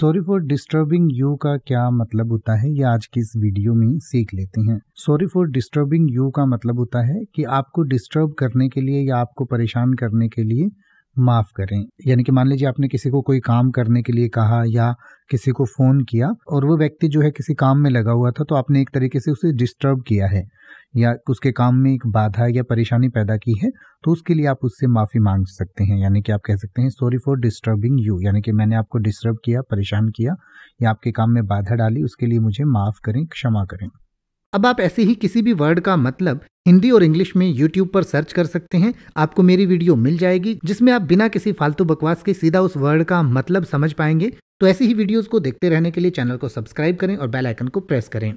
sorry for disturbing you का क्या मतलब होता है ये आज की इस वीडियो में सीख लेते हैं सॉरी फॉर डिस्टर्बिंग यू का मतलब होता है कि आपको डिस्टर्ब करने के लिए या आपको परेशान करने के लिए माफ़ करें यानी कि मान लीजिए आपने किसी को कोई काम करने के लिए कहा या किसी को फ़ोन किया और वो व्यक्ति जो है किसी काम में लगा हुआ था तो आपने एक तरीके से उसे डिस्टर्ब किया है या उसके काम में एक बाधा या परेशानी पैदा की है तो उसके लिए आप उससे माफ़ी मांग सकते हैं यानी कि आप कह सकते हैं सॉरी फॉर डिस्टर्बिंग यू यानी कि मैंने आपको डिस्टर्ब किया परेशान किया या आपके काम में बाधा डाली उसके लिए मुझे माफ़ करें क्षमा करें अब आप ऐसे ही किसी भी वर्ड का मतलब हिंदी और इंग्लिश में यूट्यूब पर सर्च कर सकते हैं आपको मेरी वीडियो मिल जाएगी जिसमें आप बिना किसी फालतू बकवास के सीधा उस वर्ड का मतलब समझ पाएंगे तो ऐसी ही वीडियोस को देखते रहने के लिए चैनल को सब्सक्राइब करें और बेल आइकन को प्रेस करें